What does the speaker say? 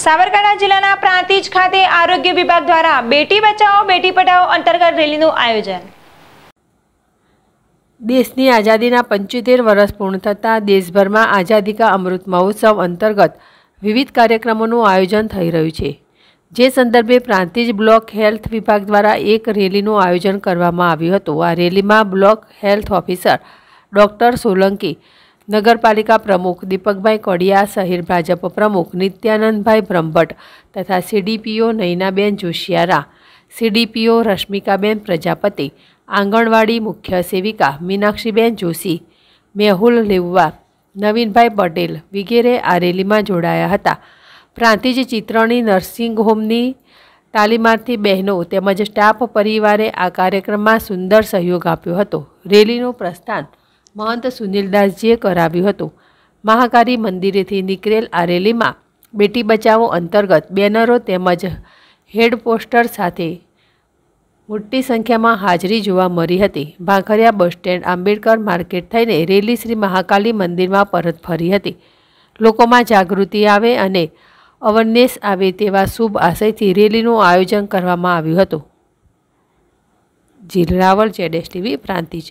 સાબરકાંઠા જિલ્લાના પ્રાંતિજ ખાતે આરોગ્ય વિભાગ દ્વારા બેટી બચાવો બેટી પઢાઓ અંતર્ગત રેલીનું આયોજન દેશની આઝાદીના પંચોતેર વર્ષ પૂર્ણ થતાં દેશભરમાં આઝાદી કા અમૃત મહોત્સવ અંતર્ગત વિવિધ કાર્યક્રમોનું આયોજન થઈ રહ્યું છે જે સંદર્ભે પ્રાંતિજ બ્લોક હેલ્થ વિભાગ દ્વારા એક રેલીનું આયોજન કરવામાં આવ્યું હતું આ રેલીમાં block health officer doctor Solanki નગરપાલિકા પ્રમુખ દીપકભાઈ કોડિયા શહેર ભાજપ પ્રમુખ નિત્યાનંદભાઈ બ્રહ્મભટ્ટ તથા સીડીપીઓ નૈનાબેન જોશિયારા સીડીપીઓ રશ્મિકાબેન પ્રજાપતિ આંગણવાડી મુખ્ય સેવિકા મીનાક્ષીબેન જોશી મેહુલ લેવવા નવીનભાઈ પટેલ વગેરે આ રેલીમાં જોડાયા હતા પ્રાંતિજ ચિત્રણી નર્સિંગ હોમની તાલીમાર્થી બહેનો તેમજ સ્ટાફ પરિવારે આ કાર્યક્રમમાં સુંદર સહયોગ આપ્યો હતો રેલીનું પ્રસ્થાન માનતા સુનિલ દાસ જે કરાવી હતો મહાકારી મંદિરે થી નીકરેલ આરેલી માં બેટી બચાવો અંતર્ગત બેનરો તેમજ હેડ પોસ્ટર સાથે મોટી સંખ્યામાં હાજરી જોવા મળી હતી Bhakhariya bus stand Ambedkar market થઈને રેલી શ્રી મહાકાલી મંદિરમાં પરત ફરી હતી લોકોમાં જાગૃતિ આવે અને અવર્નેસ આવે તેવા શુભ આશે થી રેલી નું આયોજન કરવામાં આવ્યું હતો જીલરાવળ જેએસટીવી પ્રાંતિજ